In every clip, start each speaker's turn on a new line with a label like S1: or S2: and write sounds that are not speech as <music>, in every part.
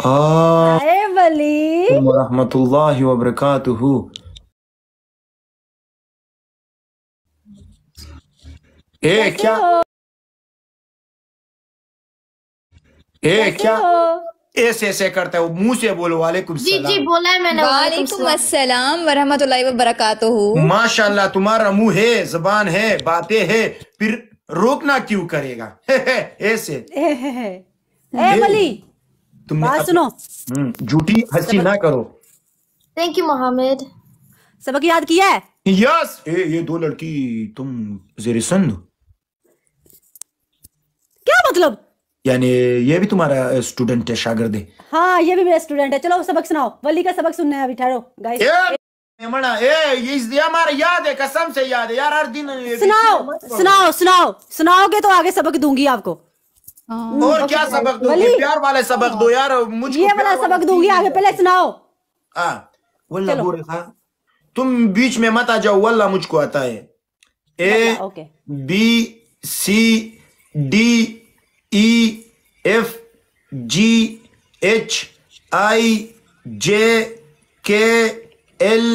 S1: अरे
S2: वली
S1: रहमतुल्लाहि ए क्या ए क्या ऐसे ऐसे करता है मुंह से बोलो वाले जी जी
S2: बोला है मैंने वालेकुम अस्सलाम वरहमतुल्लाहि व
S1: माशाल्लाह तुम्हारा मुंह है जबान है बातें है फिर रोकना क्यों करेगा <laughs> ऐसे
S2: ए, <laughs>
S1: तुमने सुनो हम्म, झूठी हंसी ना करो
S2: थैंक यू मोहम्मद सबक याद किया है
S1: यस ए ये दो लड़की तुम जेरिसन क्या मतलब यानी ये भी तुम्हारा स्टूडेंट है शागिर्द
S2: हाँ ये भी मेरा स्टूडेंट है चलो सबक सुनाओ वली का सबक सुनना है अभी ठहरो गाइस
S1: मना ए ये
S2: इस दिया हमारा याद है कसम से याद है यार हर दिन सुनाओ सुनाओ सुनाओ सुनाओगे तो आगे सबक दूंगी आपको हाँ। और क्या तो सबक दोगी प्यार वाले सबक दो यार हाँ। मुझे ये वाला सबक दोगी आगे पहले सुनाओ
S1: हाँ वल्ला बोल तुम बीच में मत आ जाओ वल्ला मुझको आता है A B C D E F G H I J K L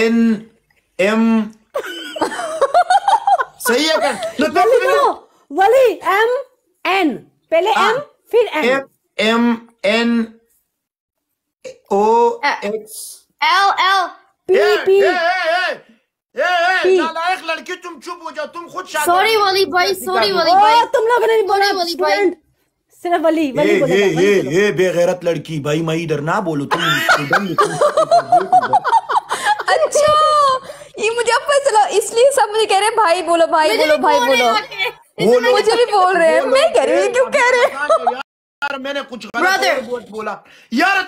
S1: N M <laughs> सही है क्या तो वली एम एन पहले एम हाँ। फिर N M N O X L L P P लड़की तुम चुप हो जाओ तुम खुद सॉरी वाली भाई सॉरी वाली भाई
S2: तुम लोगों ने बोला वाली भाई
S1: ये बेगैरत लड़की भाई मैं इधर ना बोलू तुम तो अच्छा ये मुझे अब पता चला इसलिए सब मुझे कह रहे भाई बोलो भाई बोलो भाई बोलो
S2: वो मुझे भी बोल रहे हैं मैं कह रही हूँ क्यों कह रहे
S1: मैंने कुछ बोला यार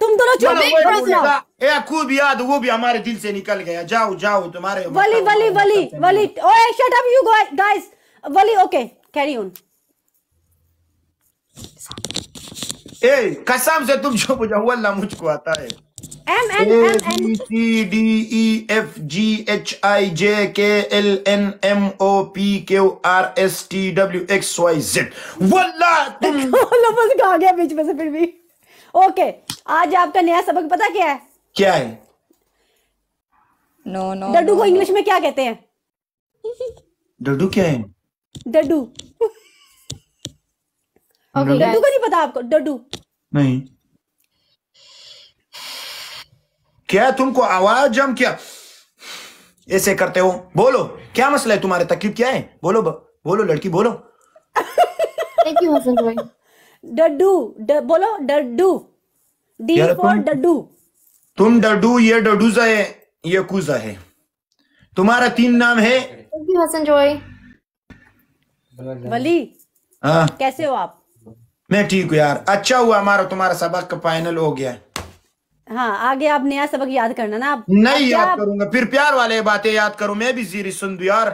S2: तुम दोनों चुप
S1: खूब याद वो भी हमारे दिल से निकल गया जाओ जाओ तुम्हारे मतलब वली वली
S2: वली मतलब वली ओए शट अप यू गाइस वली ओके कैरी ऑन
S1: ए कसम से तुम जो बुझा वल्ला मुझको आता है
S2: M M N M
S1: N C D E F G H I J K L N M O P Q R S T W X Y Z वल्ला तुम
S2: लफ्ज कहाँ गया बीच में से फिर भी ओके आज आपका नया सबक पता क्या है क्या है नो नो डडू को इंग्लिश में क्या कहते हैं डडू क्या है डडू. डडू को नहीं पता आपको डडू.
S1: नहीं क्या तुमको आवाज जम क्या ऐसे करते हो बोलो क्या मसला है तुम्हारे तकलीफ क्या है बोलो बोलो लड़की बोलो
S2: हसन डड्डू बोलो डड्डू डड्डू तुम
S1: डड्डू ये डड्डूजा है ये कूजा है तुम्हारा तीन नाम है वली हाँ।
S2: कैसे हो आप
S1: मैं ठीक हूँ यार अच्छा हुआ हमारा तुम्हारा सबक का फाइनल हो गया
S2: हाँ आगे आप नया सबक याद करना ना आप नहीं याद करूंगा
S1: फिर प्यार वाले बातें याद करू मैं भी जीरी दू यार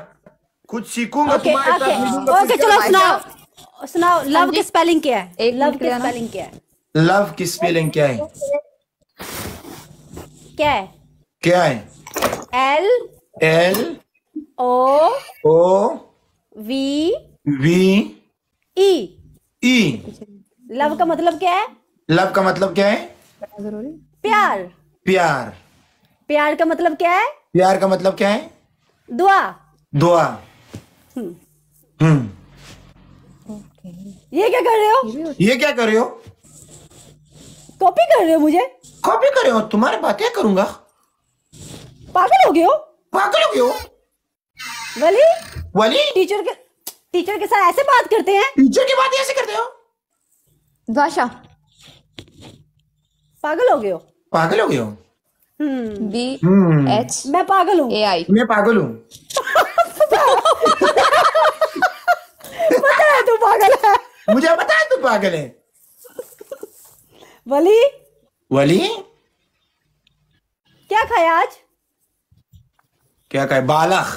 S1: कुछ सीखूंगा ओके ओके चलो
S2: सुनाओ सुनाओ लव की स्पेलिंग क्या है लव की स्पेलिंग क्या है
S1: लव की स्पेलिंग क्या है क्या है क्या
S2: है L L O O V V E E love का मतलब क्या है
S1: लव का मतलब क्या है प्यार प्यार
S2: प्यार का मतलब क्या है
S1: प्यार का मतलब क्या है दुआ दुआ हम्म, हम्म।
S2: ये क्या कर रहे हो ये क्या कर रहे हो कॉपी कर रहे हो मुझे
S1: कॉपी कर रहे हो तुम्हारी बातें
S2: करूंगा पागल हो गए हो पागल हो गए हो वली वली टीचर के टीचर के साथ ऐसे बात करते हैं टीचर की बात ऐसे करते हो भाषा पागल हो गए हो
S1: पागल हो गया हूँ
S2: हम्म। बी हम्म। एच मैं पागल हूँ ए आई
S1: मैं पागल हूँ पता है तू पागल है मुझे पता है तू पागल है वली वली
S2: क्या खाया आज
S1: क्या खाया बालख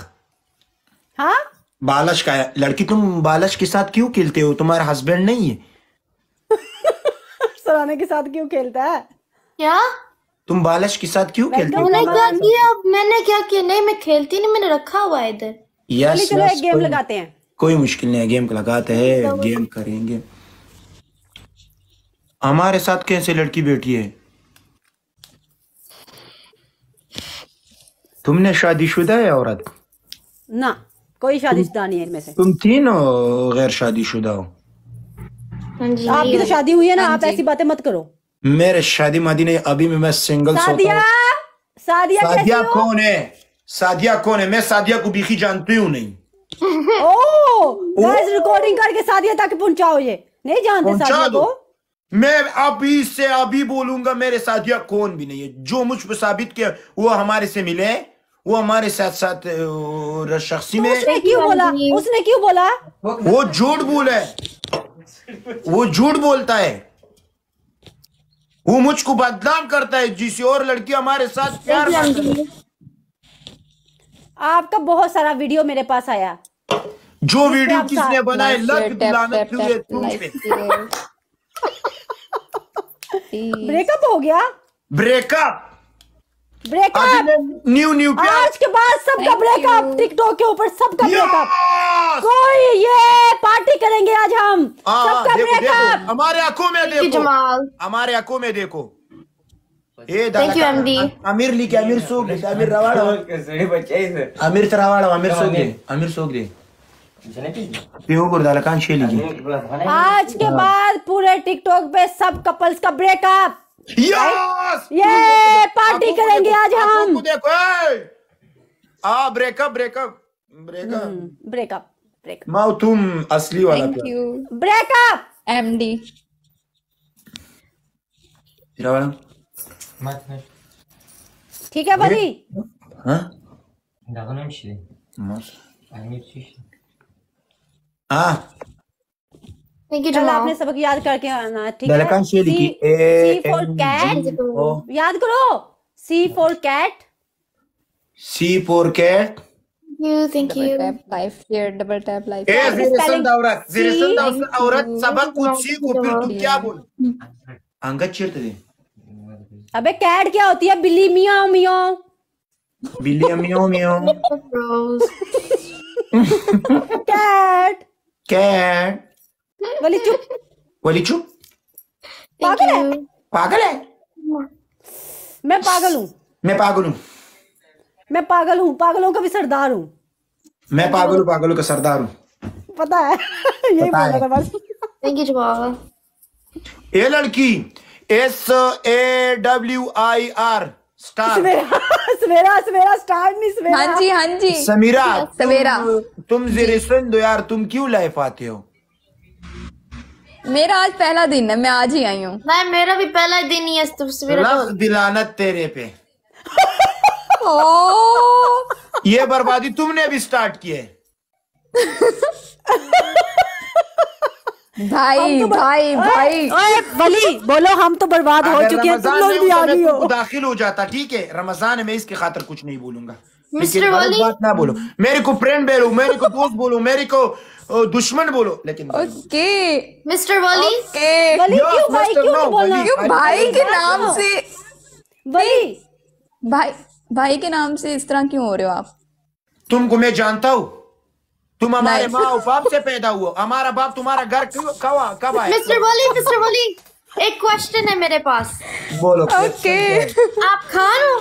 S1: हाँ बालश का लड़की तुम बालश के साथ क्यों खेलते हो तुम्हारा हस्बैंड नहीं है
S2: <laughs> सराने के साथ क्यों खेलता है क्या
S1: तुम बालश के साथ क्यों खेलती हो मैंने क्या किया
S2: मैंने क्या किया नहीं मैं खेलती नहीं मैंने रखा हुआ है इधर
S1: यस गेम लगाते हैं कोई मुश्किल नहीं है गेम लगाते हैं गेम करेंगे हमारे साथ कैसे लड़की बैठी है तुमने शादीशुदा है औरत
S2: ना कोई शादीशुदा नहीं है इनमें से
S1: तुम तीन हो गैर शादीशुदा हो
S2: हाँ आपकी तो शादी हुई है ना हाँ आप ऐसी बातें मत करो
S1: मेरे शादी मादी ने अभी मैं सिंगल सादिया
S2: सादिया सादिया कौन है
S1: सादिया कौन है मैं सादिया को बीखी जानती हूँ नहीं
S2: गाइस रिकॉर्डिंग करके सादिया तक पहुंचाओ ये नहीं जानते सादिया को
S1: मैं अभी से अभी बोलूंगा मेरे साथिया कौन भी नहीं है जो मुझ पर साबित किया वो हमारे से मिले वो हमारे साथ साथ शख्सी तो में उसने क्यों बोला
S2: उसने क्यों बोला
S1: वो झूठ बोला वो झूठ बोलता है वो मुझको बदनाम करता है जिसे और लड़की हमारे साथ प्यार
S2: आपका बहुत सारा वीडियो मेरे पास आया
S1: जो वीडियो किसने बनाए
S2: ब्रेकअप <laughs> हो गया
S1: ब्रेकअप
S2: ब्रेकअप न्यू न्यू आज के बाद सबका ब्रेकअप टिकटॉक के ऊपर सबका ब्रेकअप कोई ये पार्टी करेंगे आज हम हाँ, हाँ, सबका ब्रेकअप हमारे आंखों में देखो जमाल
S1: हमारे आंखों में देखो थैंक यू एमडी आमिर लिखे आमिर सो गए आमिर रवाड़ा <laughs> आमिर तरावाड़ा तो आमिर सो गए आमिर सो गए
S2: आज के हाँ। बाद पूरे टिकटॉक पे सब कपल्स का ब्रेकअप यस ये पार्टी करेंगे आज हम देखो
S1: आ ब्रेकअप ब्रेकअप ब्रेकअप
S2: ब्रेकअप माओ तुम
S1: असली वाला थैंक
S2: यू ब्रेकअप एमडी ठीक है भाई हाँ 나가는 시대. 맞아. 아니, 시대. 아, थैंक यू आपने सबक याद करके आना ठीक है सी सी फॉर कैट याद करो C for cat
S1: C for cat
S2: you thank double फिर क्या बोल
S1: अंगद दे
S2: अबे कैट क्या होती है बिल्ली मियाओ मियाओ
S1: बिल्ली मियाओ मियाओ
S2: कैट
S1: कैट वाली चुप वाली
S2: चुप पागल है पागल है मैं पागल हूँ मैं पागल हूँ मैं पागल हूँ पागलों का भी सरदार हूँ
S1: मैं पागल हूँ पागलों का सरदार हूँ
S2: पता है <laughs> यही बोला था बस थैंक यू
S1: ए लड़की S A W I R star सवेरा
S2: सवेरा सवेरा स्टार नहीं सवेरा हाँ जी हाँ जी समीरा सवेरा तुम,
S1: तुम जिरे दो यार तुम क्यों लाइफ आते हो
S2: मेरा आज पहला दिन है मैं आज ही आई हूँ भाई मेरा भी पहला दिन ही है तस्वीर
S1: दिलाना तेरे पे <laughs>
S2: ओ
S1: ये बर्बादी तुमने अभी स्टार्ट की है
S2: भाई तो भाई भाई ओए बली बोलो हम तो बर्बाद हो चुके हैं तुम लोग भी तो आ गई हो दाखिल हो जाता ठीक
S1: है रमजान में इसके खातर कुछ नहीं बोलूंगा लेकिन गलत बात ना बोलो मेरे को फ्रेंड बोलो मेरे को दोस्त बोलो मेरे को दुश्मन बोलो लेकिन
S2: ओके मिस्टर वाली ओके क्यों भाई क्यों बोलना क्यों भाई के नाम से भाई
S1: भाई भाई के नाम से इस तरह क्यों हो रहे हो आप तुमको मैं जानता हूँ तुम हमारे माँ बाप से पैदा हुआ हमारा बाप तुम्हारा घर कब आया मिस्टर बोली मिस्टर बोली
S2: एक क्वेश्चन है मेरे पास बोलो ओके okay. आप खान हो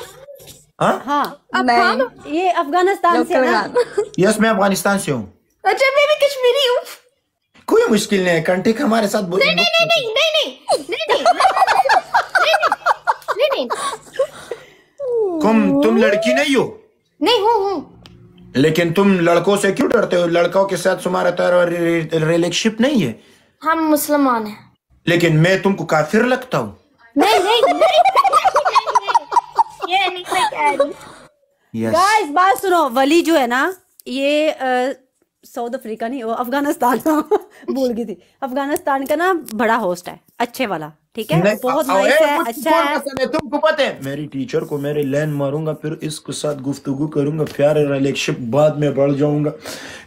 S2: हाँ? हाँ। ये अफगानिस्तान से
S1: यस मैं अफगानिस्तान से हूँ
S2: अच्छा मैं भी कश्मीरी हूँ
S1: कोई मुश्किल नहीं है कंटिक हमारे साथ नहीं नहीं
S2: नहीं नहीं नहीं <laughs> नहीं नहीं तुम तुम
S1: लड़की नहीं हो
S2: नहीं हूँ हूँ
S1: लेकिन तुम लड़कों से क्यों डरते हो लड़कों के साथ तुम्हारा तो रिलेशनशिप नहीं है
S2: हम मुसलमान हैं
S1: लेकिन मैं तुमको काफिर लगता हूँ
S2: नहीं नहीं yes. गाइस बात सुनो वली जो है ना ये साउथ अफ्रीका नहीं वो अफगानिस्तान का <laughs> बोल गई थी अफगानिस्तान का ना बड़ा होस्ट है अच्छे वाला ठीक है बहुत नाइस है अच्छा है तुमको
S1: पता है मेरी टीचर को मेरे लैंड मारूंगा फिर इसके साथ गुफ्तगु करूंगा प्यार रिलेशनशिप बाद में बढ़ जाऊंगा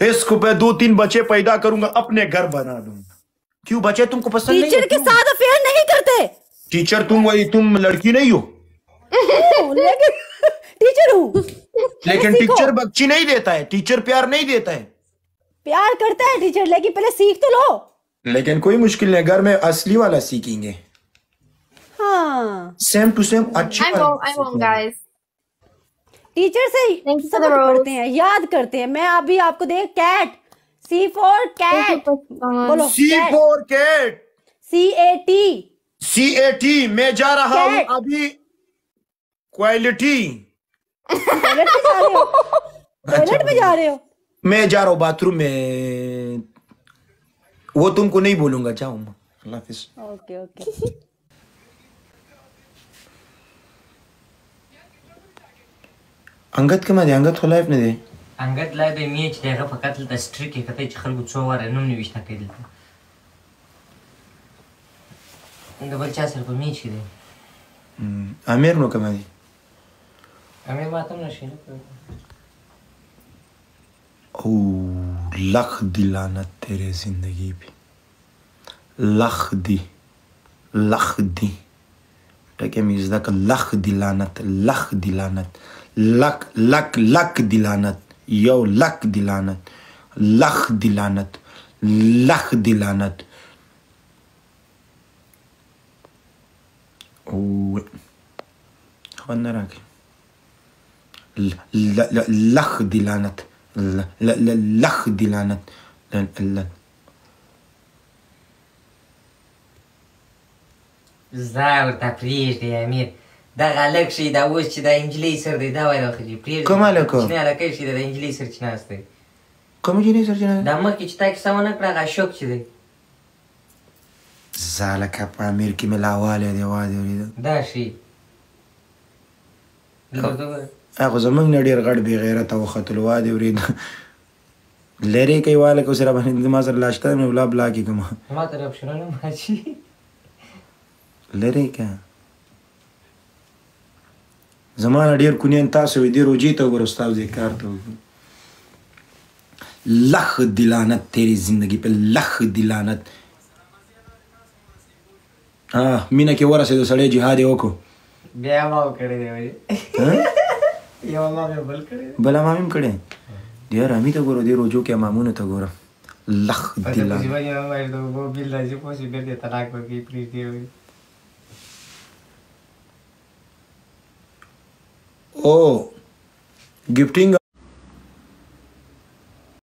S1: इसको मैं दो तीन बच्चे पैदा करूंगा अपने घर बना दूंगा क्यों बच्चे तुमको पसंद टीचर के
S2: साथ अफेयर नहीं करते
S1: टीचर तुम वही तुम लड़की नहीं हो
S2: <laughs> लेकिन
S1: टीचर हूँ लेकिन टीचर बच्ची नहीं देता है टीचर प्यार नहीं देता है
S2: प्यार करता है टीचर लेकिन पहले सीख तो लो
S1: लेकिन कोई मुश्किल नहीं घर में असली वाला सीखेंगे
S2: हाँ
S1: सेम टू सेम अच्छी आई
S2: home, I'm टीचर से सबक हैं याद करते हैं मैं अभी आपको देख कैट सी फोर कैट बोलो C for
S1: cat C A T C A T मैं जा रहा हूँ अभी क्वालिटी टॉयलेट अच्छा, पे जा रहे हो मैं जा रहा हूँ बाथरूम में वो तुमको नहीं बोलूंगा जाऊ
S2: ओके ओके
S1: अंगत के मजे अंगत होला अपने दे
S2: अंगत लाए दे मी दे का फकत द स्ट्रिक के कते चखल गुचो वार एनम ने विष्टा के दे अंगत बच्चा को मी एच दे
S1: हम्म नो के
S2: کمی ماتم نشي
S1: او لخ دی لعنت تیرے زندگی پی لخ دی لخ دی ټکی مې زده کړ لخ دی لعنت لخ دی لعنت لک لک لک دی لعنت یو لک دی لعنت لخ دی لعنت لخ دی لعنت او خوند راکړي لخ دی لعنت لخ دی لعنت
S2: زه ورته پرېږدې امیر دغه هلک ښي دا اوس چې دا نجلۍ سر دی دا وایي راخېږي پرېږدې کوم هلک کوچنی هلکی ښي دا د نجلۍ سر چې ناست دی کوم نجلۍ سر چې ناست دی دا مخکې چې تا کیسه ونه کړه هغه اشوک چې دی زه
S1: هلکه په امیر کې مې لاوالی دی وادې اورېده دا ښي هغه زمنګ نه ډیر غړ بی غیرت او خطلوا دی ورید لری کوي واله کو سره باندې ما سره لاشته نو لا بلا کی کوم ما
S2: ته اپشنونه ماشي
S1: لری کا زمانه ډیر کونین تاسو وی دی روجی ته ورستاو دي کار ته لخ دلانت تیری زندگی په لخ دلانت ها مینه کې ورسېدو سړی جهاد یې وکړو
S2: بیا ما وکړی دی
S1: یو امام یو بل کړی بل امام هم کړی دی رامي ته ګورو دی روجو کې امامونه ته ګورو لخ دی لا په دې
S2: باندې دا وو بل راځي په سی بیرته طلاق ورکړي پری دی
S1: او ګفټینګ